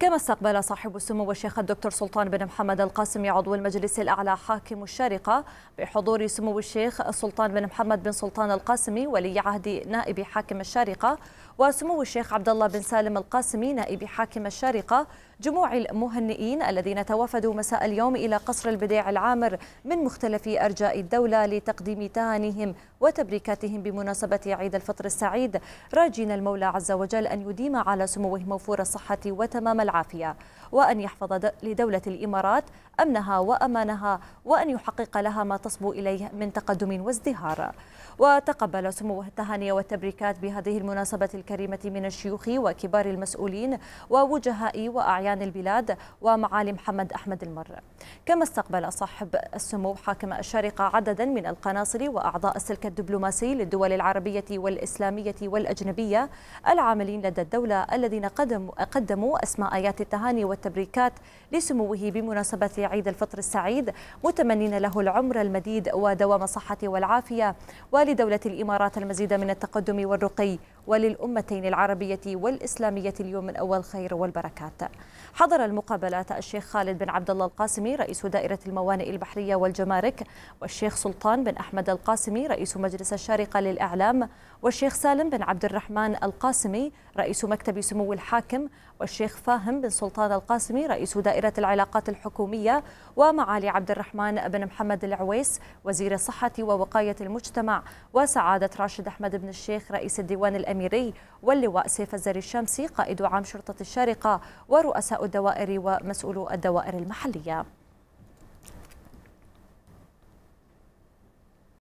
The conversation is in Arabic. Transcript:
كما استقبل صاحب السمو الشيخ الدكتور سلطان بن محمد القاسمي عضو المجلس الأعلى حاكم الشارقة بحضور سمو الشيخ سلطان بن محمد بن سلطان القاسمي ولي عهد نائب حاكم الشارقة وسمو الشيخ عبد الله بن سالم القاسمي نائب حاكم الشارقة جموع المهنئين الذين توافدوا مساء اليوم إلى قصر البديع العامر من مختلف أرجاء الدولة لتقديم تهانيهم وتبريكاتهم بمناسبة عيد الفطر السعيد راجين المولى عز وجل أن يديم على سموه موفور الصحة وتمام العافية وأن يحفظ لدولة الإمارات أمنها وأمانها وأن يحقق لها ما تصبو إليه من تقدم وازدهار وتقبل سموه التهاني والتبريكات بهذه المناسبة الكريمة من الشيوخ وكبار المسؤولين ووجهاء وأعيان البلاد ومعالي محمد أحمد المر كما استقبل صاحب السمو حاكم الشارقة عددا من القناصل وأعضاء السلك الدبلوماسي للدول العربية والإسلامية والأجنبية العاملين لدى الدولة الذين قدموا أسماء آيات التهاني والتبريكات لسموه بمناسبة عيد الفطر السعيد متمنين له العمر المديد ودوام الصحة والعافية ولدولة الإمارات المزيد من التقدم والرقي وللأمتين العربية والإسلامية اليوم الأول خير والبركات حضر المقابلات الشيخ خالد بن عبد الله القاسمي رئيس دائرة الموانئ البحرية والجمارك والشيخ سلطان بن أحمد القاسمي رئيس مجلس الشارقة للإعلام والشيخ سالم بن عبد الرحمن القاسمي رئيس مكتب سمو الحاكم والشيخ فاهم بن سلطان القاسمي رئيس دائرة العلاقات الحكومية ومعالي عبد الرحمن بن محمد العويس وزير الصحة ووقاية المجتمع وسعادة راشد أحمد بن الشيخ رئيس الديوان الأمين الأميري واللواء سيف الزري الشمسي قائد عام شرطة الشارقة ورؤساء الدوائر ومسؤول الدوائر المحلية